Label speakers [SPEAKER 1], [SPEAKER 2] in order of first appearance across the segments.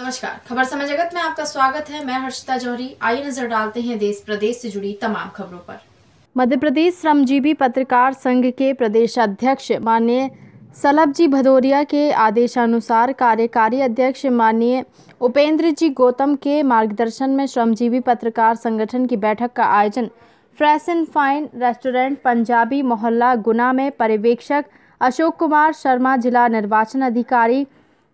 [SPEAKER 1] नमस्कार खबर समय जगत में आपका स्वागत है मैं हर्षिता जौहरी आइए नजर डालते हैं देश प्रदेश से जुड़ी तमाम खबरों पर मध्य प्रदेश श्रमजीवी पत्रकार संघ के प्रदेश अध्यक्ष माननीय जी भदौरिया के आदेशानुसार कार्यकारी अध्यक्ष माननीय उपेंद्र जी गौतम के मार्गदर्शन में श्रमजीवी पत्रकार संगठन की बैठक का आयोजन fresh and fine restaurant Punjabi Mohalla Guna में पर्यवेक्षक अशोक कुमार शर्मा जिला निर्वाचन अधिकारी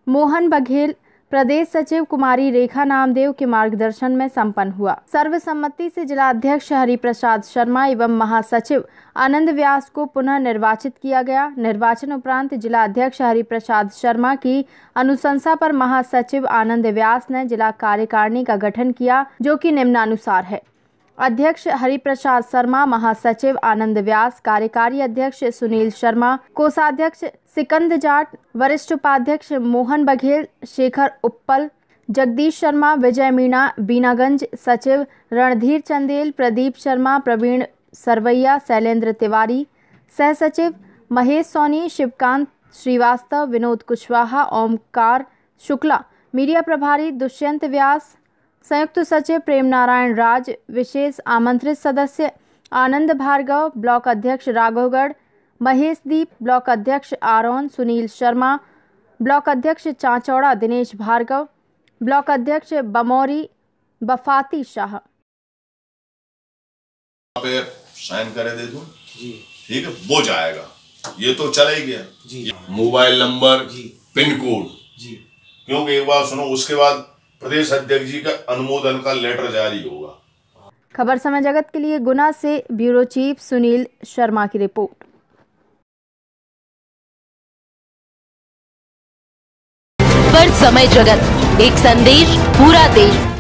[SPEAKER 1] मोहन बघेल प्रदेश सचिव कुमारी रेखा नामदेव के मार्गदर्शन में संपन्न हुआ सर्वसम्मति से जिलाध्यक्ष हरि प्रसाद शर्मा एवं महासचिव आनंद व्यास को पुनः निर्वाचित किया गया निर्वाचन उपरांत जिलाध्यक्ष हरि प्रसाद शर्मा की अनुशंसा पर महासचिव आनंद व्यास ने जिला कार्यकारिणी का गठन किया जो कि निम्नानुसार है अध्यक्ष हरिप्रसाद शर्मा महासचिव आनंद व्यास कार्यकारी अध्यक्ष सुनील शर्मा कोषाध्यक्ष सिकंद जाट वरिष्ठ उपाध्यक्ष मोहन बघेल शेखर उप्पल जगदीश शर्मा विजय मीणा बीनागंज सचिव रणधीर चंदेल प्रदीप शर्मा प्रवीण सरवैया शैलेंद्र तिवारी सह सचिव महेश सोनी शिवकांत श्रीवास्तव विनोद कुशवाहा ओमकार शुक्ला मीडिया प्रभारी दुष्यंत व्यास संयुक्त सचिव प्रेम नारायण राज विशेष आमंत्रित सदस्य आनंद भार्गव ब्लॉक अध्यक्ष राघवगढ़ महेश दीप ब्लॉक अध्यक्ष आरोन सुनील शर्मा ब्लॉक अध्यक्ष चांचौड़ा दिनेश भार्गव ब्लॉक अध्यक्ष बमौरी बफाती शाह
[SPEAKER 2] साइन करे दे दूं ठीक है वो जाएगा ये तो चला ही गया मोबाइल नंबर पिन कोड क्योंकि एक बार सुनो उसके बाद प्रदेश अध्यक्ष जी का अनुमोदन का लेटर जारी होगा
[SPEAKER 1] खबर समय जगत के लिए गुना से ब्यूरो चीफ सुनील शर्मा की रिपोर्ट पर समय जगत एक संदेश पूरा देश